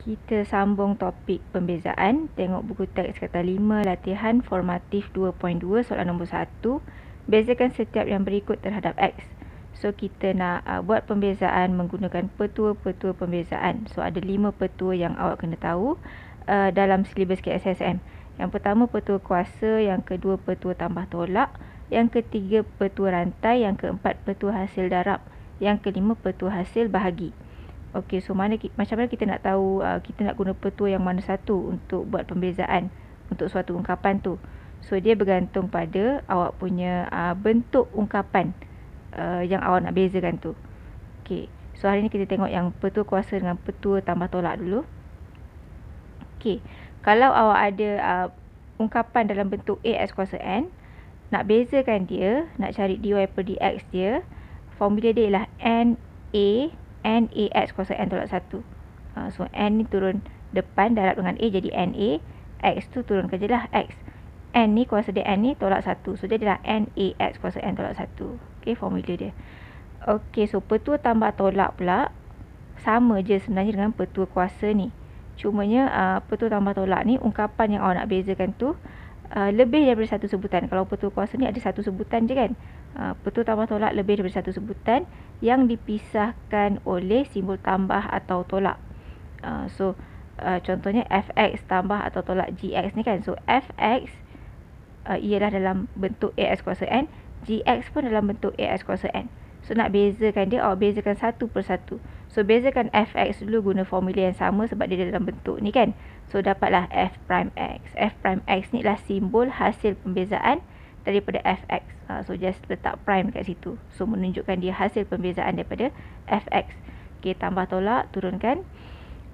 kita sambung topik pembezaan tengok buku teks kata 5 latihan formatif 2.2 soalan nombor 1 bezakan setiap yang berikut terhadap x so kita nak uh, buat pembezaan menggunakan petua-petua pembezaan so ada 5 petua yang awak kena tahu uh, dalam silibus KSSM yang pertama petua kuasa yang kedua petua tambah tolak yang ketiga petua rantai yang keempat petua hasil darab yang kelima petua hasil bahagi Okey, so mana macam mana kita nak tahu uh, kita nak guna petua yang mana satu untuk buat pembezaan untuk suatu ungkapan tu. So dia bergantung pada awak punya uh, bentuk ungkapan uh, yang awak nak bezakan tu. Okey. So hari ni kita tengok yang petua kuasa dengan petua tambah tolak dulu. Okey. Kalau awak ada uh, ungkapan dalam bentuk AX kuasa N, nak bezakan dia, nak cari DY per DX dia, formula dia ialah NA N A X kuasa N tolak 1 uh, ah, So N ni turun depan darab dengan A jadi N A X tu turun kerja lah X N ni kuasa dia N ni tolak 1 So dia adalah N A X kuasa N tolak 1 Okay formula dia Okay so petua tambah tolak pula Sama je sebenarnya dengan petua kuasa ni Cumanya uh, petua tambah tolak ni Ungkapan yang awak nak bezakan tu uh, Lebih daripada satu sebutan Kalau petua kuasa ni ada satu sebutan je kan Betul ah, tambah tolak lebih daripada satu sebutan yang dipisahkan oleh simbol tambah atau tolak. Ah, so ah, contohnya fx tambah atau tolak gx ni kan. So fx ialah dalam bentuk ax kuasa n, gx pun dalam bentuk ax kuasa n. So nak bezakan dia, awak bezakan satu per satu. So bezakan fx dulu guna formula yang sama sebab dia dalam bentuk ni kan. So dapatlah f prime x. F prime x ni ialah simbol hasil pembezaan daripada fx. Ha, ah, so just letak prime dekat situ. So menunjukkan dia hasil pembezaan daripada fx. Okey tambah tolak turunkan.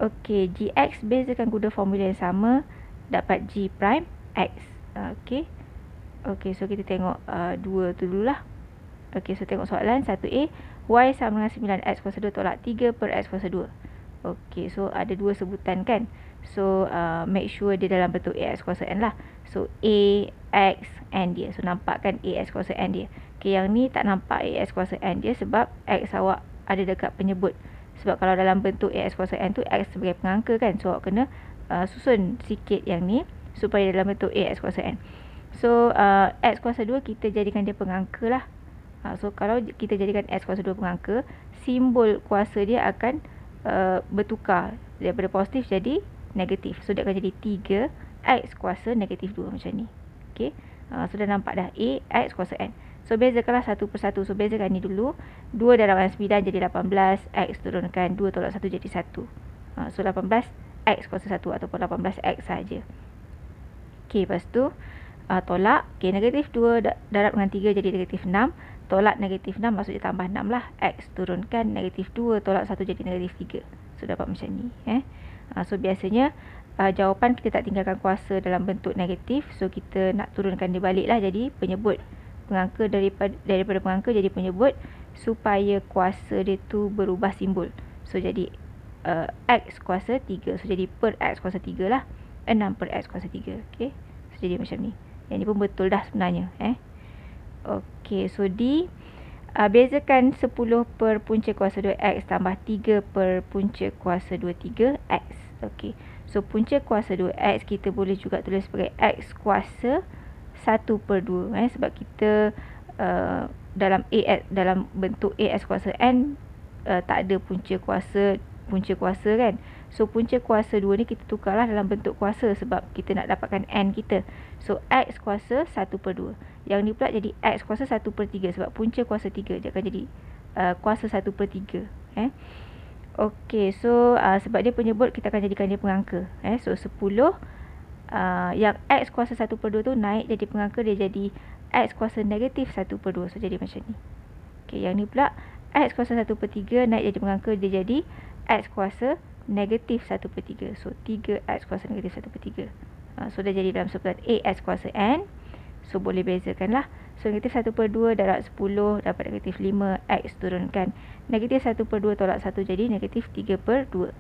Okey gx bezakan kuda formula yang sama dapat g prime x. Ah, Okey. Okey so kita tengok uh, dua tu dululah. Okey so tengok soalan 1a y sama dengan 9x kuasa 2 tolak 3 per x kuasa 2. Okey so ada dua sebutan kan. So uh, make sure dia dalam bentuk AX kuasa N lah So A, X, N dia So nampak kan AX kuasa N dia Okay yang ni tak nampak AX kuasa N dia Sebab X awak ada dekat penyebut Sebab kalau dalam bentuk AX kuasa N tu X sebagai pengangka kan So awak kena uh, susun sikit yang ni Supaya dalam bentuk AX kuasa N So uh, X kuasa 2 kita jadikan dia pengangka lah uh, So kalau kita jadikan X kuasa 2 pengangka Simbol kuasa dia akan uh, bertukar daripada positif jadi negatif. So, dia akan jadi 3x kuasa negatif 2 macam ni. Okay. Uh, so, dah nampak dah. A, x kuasa n. So, bezakanlah satu persatu. So, bezakan ni dulu. 2 dalam 9 jadi 18. X turunkan. 2 tolak 1 jadi 1. Uh, ah, so, 18 x kuasa 1 ataupun 18 x saja. Okay, lepas tu uh, tolak. Okay, negatif 2 darab dengan 3 jadi negatif 6. Tolak negatif 6 maksudnya tambah 6 lah. X turunkan negatif 2 tolak 1 jadi negatif 3. So, dapat macam ni. Eh. Uh, so biasanya uh, jawapan kita tak tinggalkan kuasa dalam bentuk negatif. So kita nak turunkan dia baliklah jadi penyebut. Pengangka daripada, daripada pengangka jadi penyebut supaya kuasa dia tu berubah simbol. So jadi uh, x kuasa 3. So jadi per x kuasa 3 lah. 6 per x kuasa 3. Okay. So jadi macam ni. Yang ni pun betul dah sebenarnya. Eh. Okay. So di uh, bezakan 10 per punca kuasa 2x tambah 3 per punca kuasa 23x. Okey. So punca kuasa 2x kita boleh juga tulis sebagai x kuasa 1 per 2 eh, sebab kita uh, dalam a eh, dalam bentuk as kuasa n uh, tak ada punca kuasa punca kuasa kan. So punca kuasa 2 ni kita tukarlah dalam bentuk kuasa sebab kita nak dapatkan n kita. So x kuasa 1 per 2. Yang ni pula jadi x kuasa 1 per 3 sebab punca kuasa 3. Dia akan jadi uh, kuasa 1 per 3. Eh? Okay, so uh, sebab dia penyebut kita akan jadikan dia pengangka. Eh? So 10 uh, yang x kuasa 1 per 2 tu naik jadi pengangka dia jadi x kuasa negatif 1 per 2. So jadi macam ni. Okay, yang ni pula x kuasa 1 per 3 naik jadi pengangka dia jadi x kuasa negatif 1 per 3. So, 3x kuasa negatif 1 per 3. Ha, so, dah jadi dalam sebutan AX kuasa N. So, boleh bezakanlah. So, negatif 1 per 2 darab 10 dapat negatif 5x turunkan. Negatif 1 per 2 tolak 1 jadi negatif 3 per 2.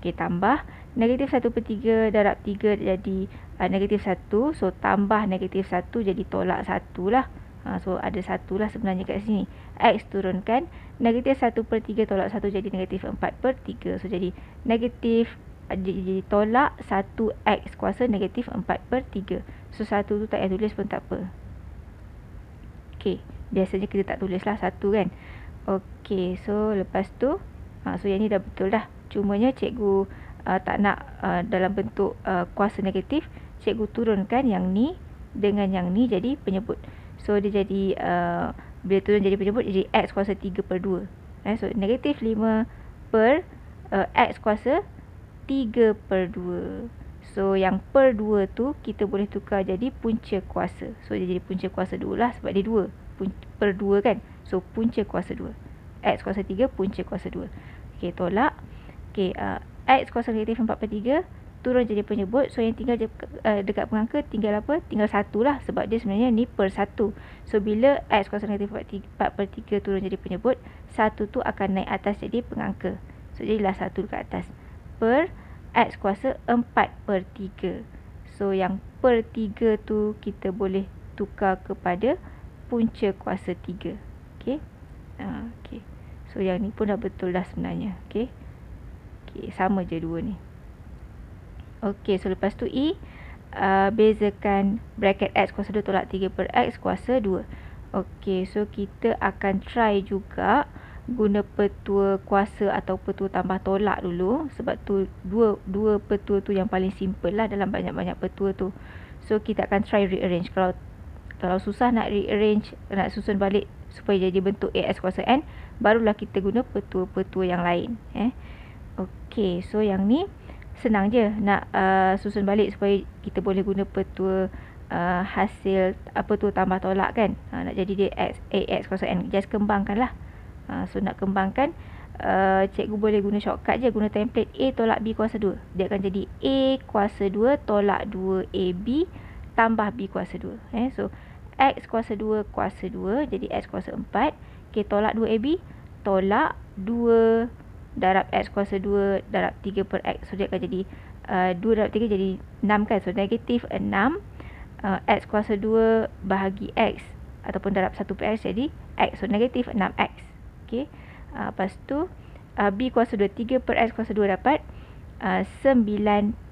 Okey, tambah. Negatif 1 per 3 darab 3 jadi uh, negatif 1. So, tambah negatif 1 jadi tolak 1 lah ha, So ada satu lah sebenarnya kat sini X turunkan Negatif 1 per 3 tolak 1 jadi negatif 4 per 3 So jadi negatif eh, jadi tolak 1x kuasa negatif 4 per 3 So 1 tu tak payah tulis pun tak apa Ok biasanya kita tak tulis lah 1 kan Ok so lepas tu ha, So yang ni dah betul dah Cumanya cikgu uh, tak nak uh, dalam bentuk uh, kuasa negatif Cikgu turunkan yang ni dengan yang ni jadi penyebut So dia jadi uh, bila turun jadi penyebut jadi x kuasa 3 per 2. Eh, so negatif 5 per uh, x kuasa 3 per 2. So yang per 2 tu kita boleh tukar jadi punca kuasa. So dia jadi punca kuasa 2 lah sebab dia 2. Pun, per 2 kan. So punca kuasa 2. x kuasa 3 punca kuasa 2. Okay tolak. Okay uh, x kuasa negatif 4 per 3 turun jadi penyebut. So yang tinggal je, uh, eh, dekat pengangka tinggal apa? Tinggal satu lah sebab dia sebenarnya ni per satu. So bila x kuasa negatif 4 per 3 turun jadi penyebut, satu tu akan naik atas jadi pengangka. So jadilah satu dekat atas. Per x kuasa 4 per 3. So yang per 3 tu kita boleh tukar kepada punca kuasa 3. Okay. Uh, ah, okay. So yang ni pun dah betul dah sebenarnya. Okay. Okay, sama je dua ni. Okey, so lepas tu E uh, bezakan bracket X kuasa 2 tolak 3 per X kuasa 2. Okey, so kita akan try juga guna petua kuasa atau petua tambah tolak dulu sebab tu dua dua petua tu yang paling simple lah dalam banyak-banyak petua tu. So kita akan try rearrange. Kalau kalau susah nak rearrange, nak susun balik supaya jadi bentuk AX kuasa N, barulah kita guna petua-petua yang lain. Eh. Okey, so yang ni senang je nak uh, susun balik supaya kita boleh guna petua uh, hasil apa tu tambah tolak kan uh, nak jadi dia x ax kuasa n just kembangkanlah uh, ha, so nak kembangkan uh, cikgu boleh guna shortcut je guna template a tolak b kuasa 2 dia akan jadi a kuasa 2 tolak 2ab tambah b kuasa 2 eh so x kuasa 2 kuasa 2 jadi x kuasa 4 k tolak 2ab tolak 2 darab x kuasa 2 darab 3 per x. So dia akan jadi uh, 2 darab 3 jadi 6 kan. So negatif 6 uh, x kuasa 2 bahagi x ataupun darab 1 per x jadi x. So negatif 6x. Okay. Uh, lepas tu uh, b kuasa 2 3 per x kuasa 2 dapat uh, 9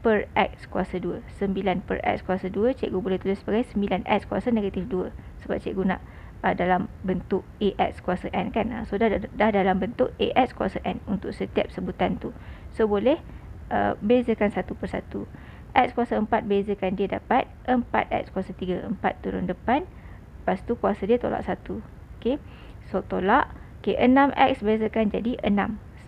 per x kuasa 2. 9 per x kuasa 2 cikgu boleh tulis sebagai 9x kuasa negatif 2. Sebab cikgu nak uh, dalam bentuk AX kuasa N kan. Uh, so, dah, dah dalam bentuk AX kuasa N untuk setiap sebutan tu. So, boleh uh, bezakan satu persatu. X kuasa 4 bezakan dia dapat 4X kuasa 3. 4 turun depan. Lepas tu kuasa dia tolak 1. Okay. So, tolak. Okay, 6X bezakan jadi 6.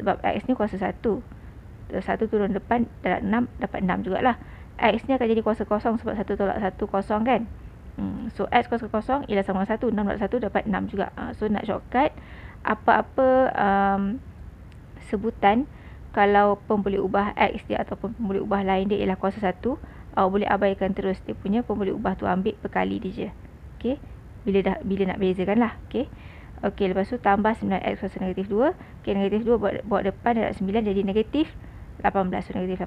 Sebab X ni kuasa 1. 1 turun depan, dapat 6, dapat 6 jugalah. X ni akan jadi kuasa kosong sebab 1 tolak 1 kosong kan. Hmm. So X kos kosong ialah sama dengan 1 6 darab 1 dapat 6 juga uh, So nak shortcut apa-apa um, sebutan Kalau pem ubah X dia ataupun pem ubah lain dia ialah kuasa 1 Awak boleh abaikan terus dia punya pem ubah tu ambil perkali dia je Okay bila dah bila nak bezakan lah Okay Okey, lepas tu tambah 9x kuasa negatif 2. Okey, negatif 2 buat, buat depan darab 9 jadi negatif 18. So, negatif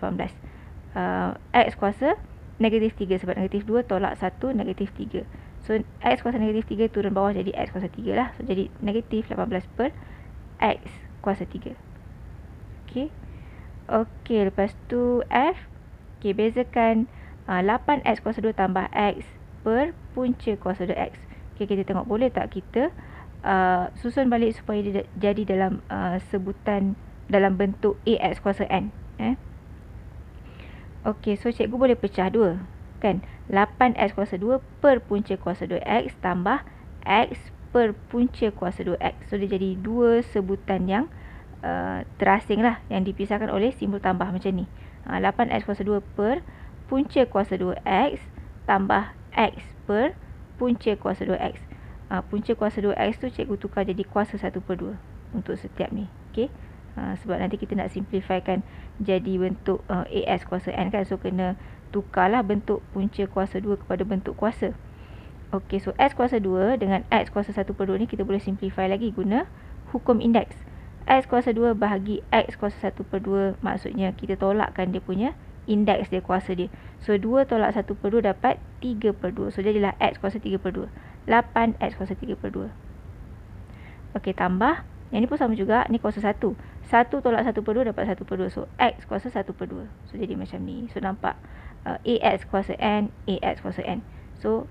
18. Uh, ah, x kuasa negatif 3 sebab negatif 2 tolak 1 negatif 3. So x kuasa negatif 3 turun bawah jadi x kuasa 3 lah. So jadi negatif 18 per x kuasa 3. Okey. Okey lepas tu f. Okey bezakan uh, ah, 8x kuasa 2 tambah x per punca kuasa 2x. Okey kita tengok boleh tak kita uh, susun balik supaya dia jadi dalam uh, sebutan dalam bentuk ax kuasa n. Eh. Okey, so cikgu boleh pecah 2. Kan? 8x kuasa 2 per punca kuasa 2x tambah x per punca kuasa 2x. So, dia jadi dua sebutan yang uh, terasing lah. Yang dipisahkan oleh simbol tambah macam ni. Uh, 8x kuasa 2 per punca kuasa 2x tambah x per punca kuasa 2x. Uh, punca kuasa 2x tu cikgu tukar jadi kuasa 1 per 2 untuk setiap ni. Okey. Ah, sebab nanti kita nak simplifikan jadi bentuk uh, ah, AS kuasa N kan. So, kena tukarlah bentuk punca kuasa 2 kepada bentuk kuasa. Okey, so S kuasa 2 dengan X kuasa 1 per 2 ni kita boleh simplify lagi guna hukum indeks. X kuasa 2 bahagi X kuasa 1 per 2 maksudnya kita tolakkan dia punya indeks dia kuasa dia. So, 2 tolak 1 per 2 dapat 3 per 2. So, jadilah X kuasa 3 per 2. 8 X kuasa 3 per 2. Okey, tambah. Yang ni pun sama juga. Ni kuasa 1 tolak 1 per 2 dapat 1 per 2. So, X kuasa 1 per 2. So, jadi macam ni. So, nampak uh, AX kuasa N, AX kuasa N. So,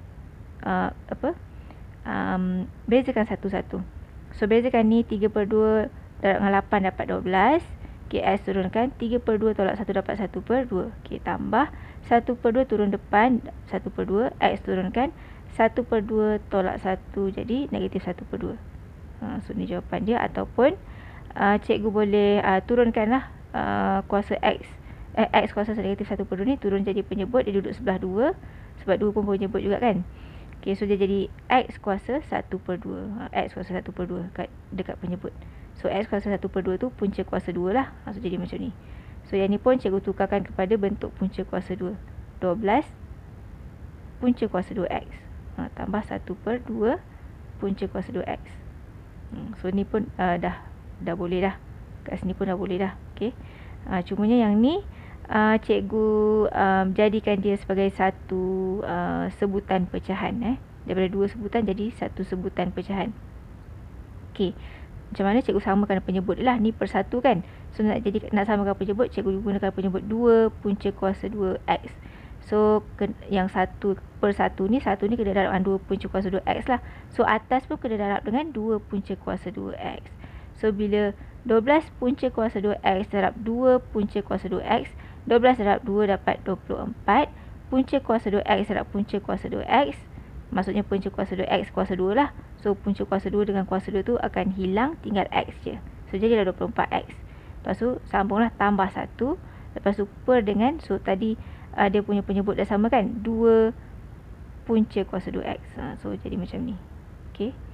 uh, apa? Um, bezakan satu-satu. So, bezakan ni 3 per 2 darab dengan 8 dapat 12. KS turunkan 3 per 2 tolak 1 dapat 1 per 2. Ok, tambah 1 per 2 turun depan 1 per 2. X turunkan 1 per 2 tolak 1 jadi negatif 1 per 2. Uh, so, ni jawapan dia ataupun uh, cikgu boleh uh, turunkanlah uh, kuasa X. Eh, X kuasa negatif 1 per 2 ni turun jadi penyebut. Dia duduk sebelah 2. Sebab 2 pun penyebut juga kan. Okay, so dia jadi X kuasa 1 per 2. X kuasa 1 per 2 kat, dekat penyebut. So, X kuasa 1 per 2 tu punca kuasa 2 lah. So, jadi macam ni. So, yang ni pun cikgu tukarkan kepada bentuk punca kuasa 2. 12 punca kuasa 2x. Ha, tambah 1 per 2 punca kuasa 2x. Hmm, so ni pun uh, dah dah boleh dah. Kat sini pun dah boleh dah. Okay. Uh, ah, cumanya yang ni uh, cikgu um, jadikan dia sebagai satu uh, sebutan pecahan. Eh. Daripada dua sebutan jadi satu sebutan pecahan. Okey. Macam mana cikgu samakan penyebut lah. Ni persatu kan. So nak, jadi, nak samakan penyebut cikgu gunakan penyebut dua punca kuasa dua X. So ke, yang satu persatu ni satu ni kena darab dengan 2 punca kuasa 2x lah. So atas pun kena darab dengan 2 punca kuasa 2x. So bila 12 punca kuasa 2x darab 2 punca kuasa 2x, 12 darab 2 dapat 24 punca kuasa 2x darab punca kuasa 2x. Maksudnya punca kuasa 2x kuasa 2 lah. So punca kuasa 2 dengan kuasa 2 tu akan hilang tinggal x je. So jadilah 24x. Lepas tu sambunglah tambah 1. Lepas tu per dengan so tadi uh, dia punya penyebut dah sama kan? 2 punca kuasa 2x. Ha, so jadi macam ni. Okay.